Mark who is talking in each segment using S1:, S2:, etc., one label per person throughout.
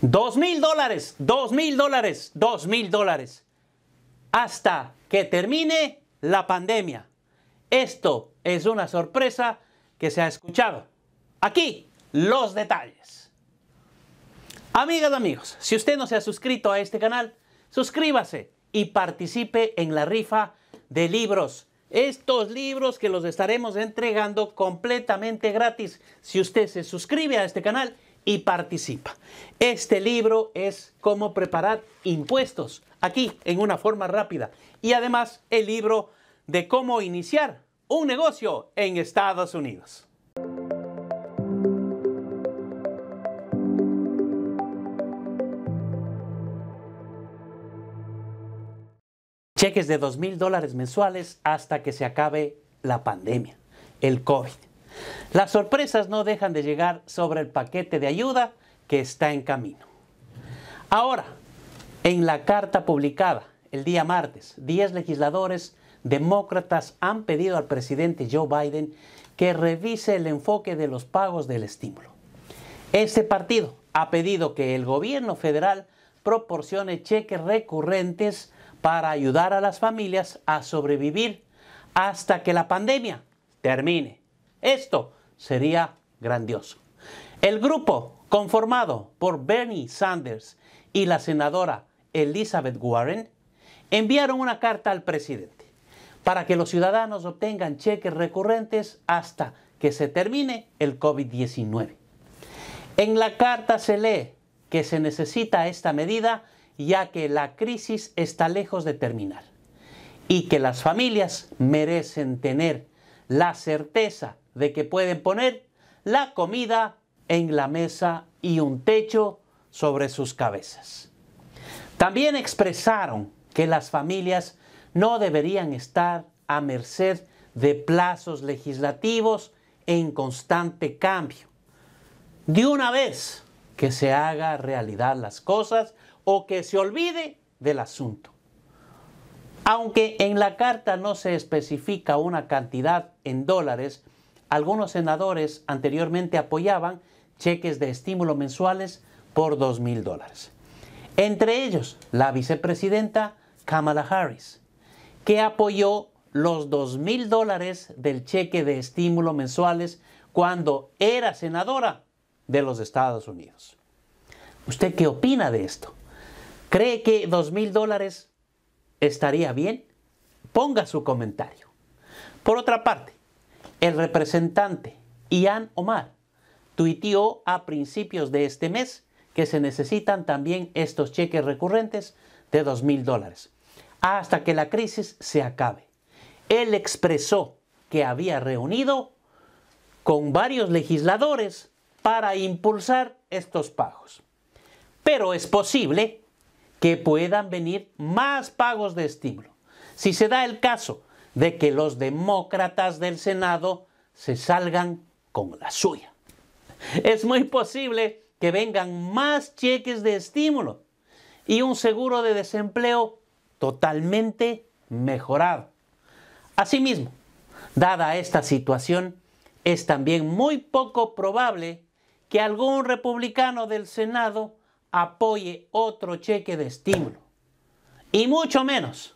S1: Dos mil dólares, dos mil dólares, dos mil dólares. Hasta que termine la pandemia. Esto es una sorpresa que se ha escuchado. Aquí los detalles. Amigas, amigos, si usted no se ha suscrito a este canal, suscríbase y participe en la rifa de libros. Estos libros que los estaremos entregando completamente gratis. Si usted se suscribe a este canal y participa. Este libro es cómo preparar impuestos, aquí en una forma rápida. Y además el libro de cómo iniciar un negocio en Estados Unidos. Cheques de 2 mil dólares mensuales hasta que se acabe la pandemia, el COVID. Las sorpresas no dejan de llegar sobre el paquete de ayuda que está en camino. Ahora, en la carta publicada el día martes, 10 legisladores demócratas han pedido al presidente Joe Biden que revise el enfoque de los pagos del estímulo. Este partido ha pedido que el gobierno federal proporcione cheques recurrentes para ayudar a las familias a sobrevivir hasta que la pandemia termine. Esto sería grandioso. El grupo, conformado por Bernie Sanders y la senadora Elizabeth Warren, enviaron una carta al presidente para que los ciudadanos obtengan cheques recurrentes hasta que se termine el COVID-19. En la carta se lee que se necesita esta medida ya que la crisis está lejos de terminar y que las familias merecen tener la certeza de que pueden poner la comida en la mesa y un techo sobre sus cabezas. También expresaron que las familias no deberían estar a merced de plazos legislativos en constante cambio. De una vez que se haga realidad las cosas o que se olvide del asunto. Aunque en la carta no se especifica una cantidad en dólares, algunos senadores anteriormente apoyaban cheques de estímulo mensuales por $2,000. mil dólares. Entre ellos, la vicepresidenta Kamala Harris, que apoyó los $2,000 mil dólares del cheque de estímulo mensuales cuando era senadora de los Estados Unidos. ¿Usted qué opina de esto? ¿Cree que $2,000 mil dólares estaría bien? Ponga su comentario. Por otra parte, el representante Ian Omar tuiteó a principios de este mes que se necesitan también estos cheques recurrentes de 2.000 dólares hasta que la crisis se acabe. Él expresó que había reunido con varios legisladores para impulsar estos pagos. Pero es posible que puedan venir más pagos de estímulo. Si se da el caso de que los demócratas del Senado se salgan con la suya. Es muy posible que vengan más cheques de estímulo y un seguro de desempleo totalmente mejorado. Asimismo, dada esta situación, es también muy poco probable que algún republicano del Senado apoye otro cheque de estímulo. Y mucho menos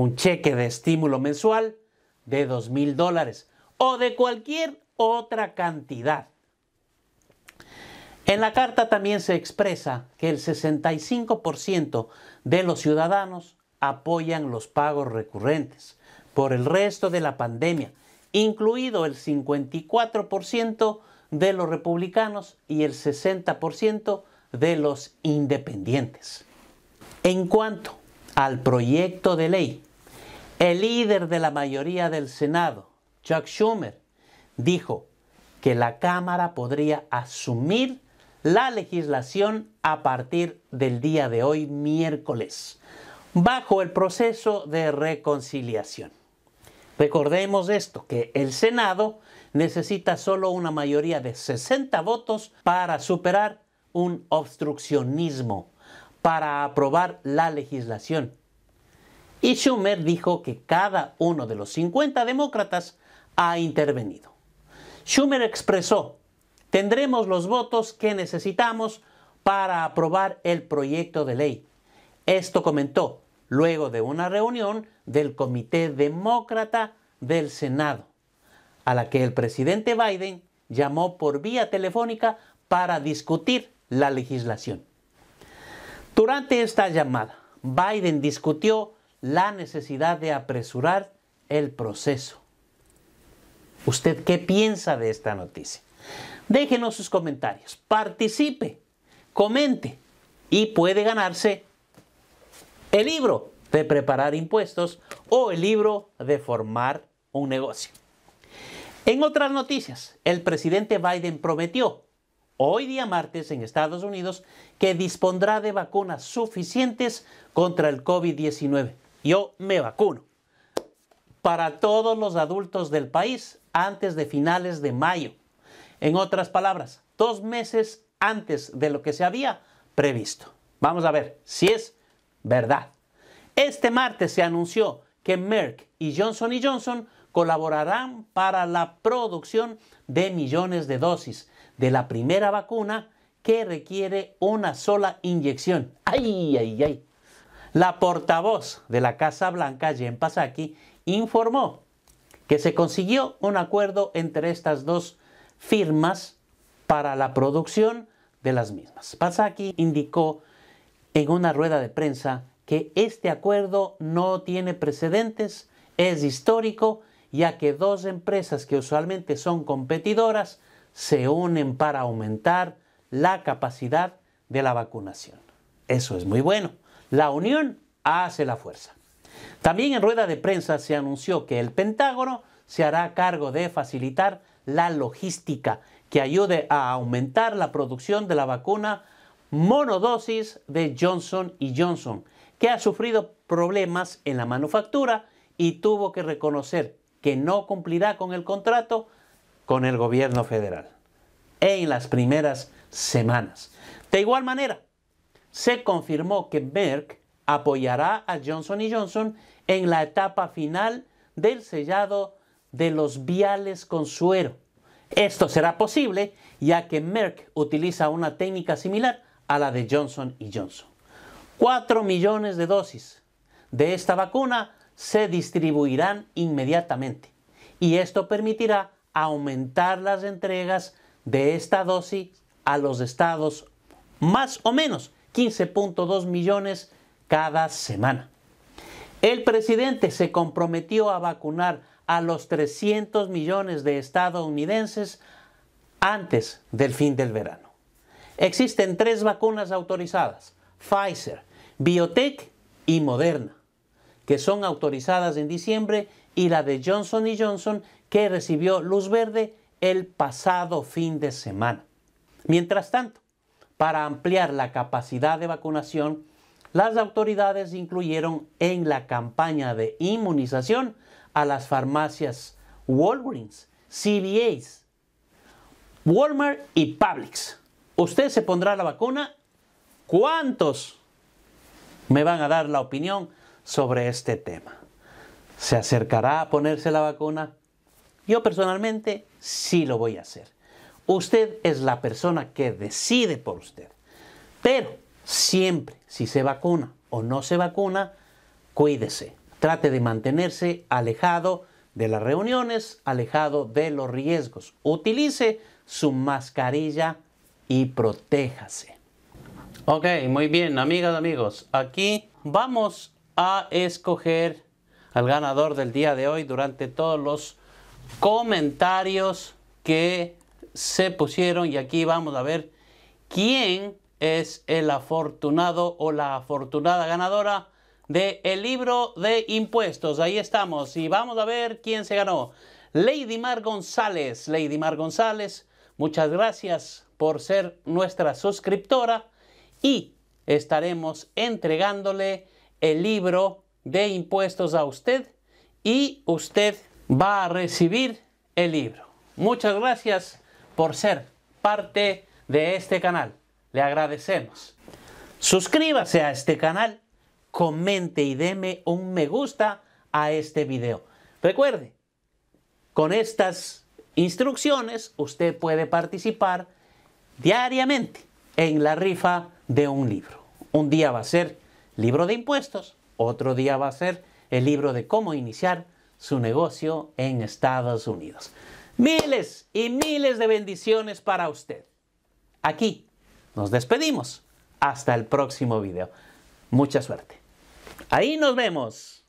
S1: un cheque de estímulo mensual de $2,000 dólares o de cualquier otra cantidad. En la carta también se expresa que el 65% de los ciudadanos apoyan los pagos recurrentes por el resto de la pandemia, incluido el 54% de los republicanos y el 60% de los independientes. En cuanto al proyecto de ley el líder de la mayoría del Senado, Chuck Schumer, dijo que la Cámara podría asumir la legislación a partir del día de hoy, miércoles, bajo el proceso de reconciliación. Recordemos esto, que el Senado necesita solo una mayoría de 60 votos para superar un obstruccionismo, para aprobar la legislación y Schumer dijo que cada uno de los 50 demócratas ha intervenido. Schumer expresó, tendremos los votos que necesitamos para aprobar el proyecto de ley. Esto comentó luego de una reunión del Comité Demócrata del Senado, a la que el presidente Biden llamó por vía telefónica para discutir la legislación. Durante esta llamada, Biden discutió la necesidad de apresurar el proceso. ¿Usted qué piensa de esta noticia? Déjenos sus comentarios, participe, comente y puede ganarse el libro de preparar impuestos o el libro de formar un negocio. En otras noticias, el presidente Biden prometió hoy día martes en Estados Unidos que dispondrá de vacunas suficientes contra el COVID-19 yo me vacuno para todos los adultos del país antes de finales de mayo. En otras palabras, dos meses antes de lo que se había previsto. Vamos a ver si es verdad. Este martes se anunció que Merck y Johnson Johnson colaborarán para la producción de millones de dosis de la primera vacuna que requiere una sola inyección. ¡Ay, ay, ay! La portavoz de la Casa Blanca, Jen Psaki, informó que se consiguió un acuerdo entre estas dos firmas para la producción de las mismas. Psaki indicó en una rueda de prensa que este acuerdo no tiene precedentes, es histórico, ya que dos empresas que usualmente son competidoras se unen para aumentar la capacidad de la vacunación. Eso es muy bueno. La unión hace la fuerza. También en rueda de prensa se anunció que el Pentágono se hará cargo de facilitar la logística que ayude a aumentar la producción de la vacuna monodosis de Johnson Johnson, que ha sufrido problemas en la manufactura y tuvo que reconocer que no cumplirá con el contrato con el gobierno federal en las primeras semanas. De igual manera, se confirmó que Merck apoyará a Johnson Johnson en la etapa final del sellado de los viales con suero. Esto será posible ya que Merck utiliza una técnica similar a la de Johnson Johnson. 4 millones de dosis de esta vacuna se distribuirán inmediatamente y esto permitirá aumentar las entregas de esta dosis a los estados más o menos 15.2 millones cada semana. El presidente se comprometió a vacunar a los 300 millones de estadounidenses antes del fin del verano. Existen tres vacunas autorizadas, Pfizer, Biotech y Moderna, que son autorizadas en diciembre y la de Johnson Johnson que recibió luz verde el pasado fin de semana. Mientras tanto, para ampliar la capacidad de vacunación, las autoridades incluyeron en la campaña de inmunización a las farmacias Walgreens, CVS, Walmart y Publix. ¿Usted se pondrá la vacuna? ¿Cuántos me van a dar la opinión sobre este tema? ¿Se acercará a ponerse la vacuna? Yo personalmente sí lo voy a hacer. Usted es la persona que decide por usted. Pero siempre, si se vacuna o no se vacuna, cuídese. Trate de mantenerse alejado de las reuniones, alejado de los riesgos. Utilice su mascarilla y protéjase. Ok, muy bien, amigas, amigos. Aquí vamos a escoger al ganador del día de hoy durante todos los comentarios que se pusieron y aquí vamos a ver quién es el afortunado o la afortunada ganadora del el libro de impuestos. Ahí estamos y vamos a ver quién se ganó. Lady Mar González. Lady Mar González, muchas gracias por ser nuestra suscriptora y estaremos entregándole el libro de impuestos a usted y usted va a recibir el libro. Muchas gracias por ser parte de este canal. Le agradecemos. Suscríbase a este canal, comente y deme un me gusta a este video. Recuerde, con estas instrucciones usted puede participar diariamente en la rifa de un libro. Un día va a ser libro de impuestos, otro día va a ser el libro de cómo iniciar su negocio en Estados Unidos. Miles y miles de bendiciones para usted. Aquí nos despedimos. Hasta el próximo video. Mucha suerte. Ahí nos vemos.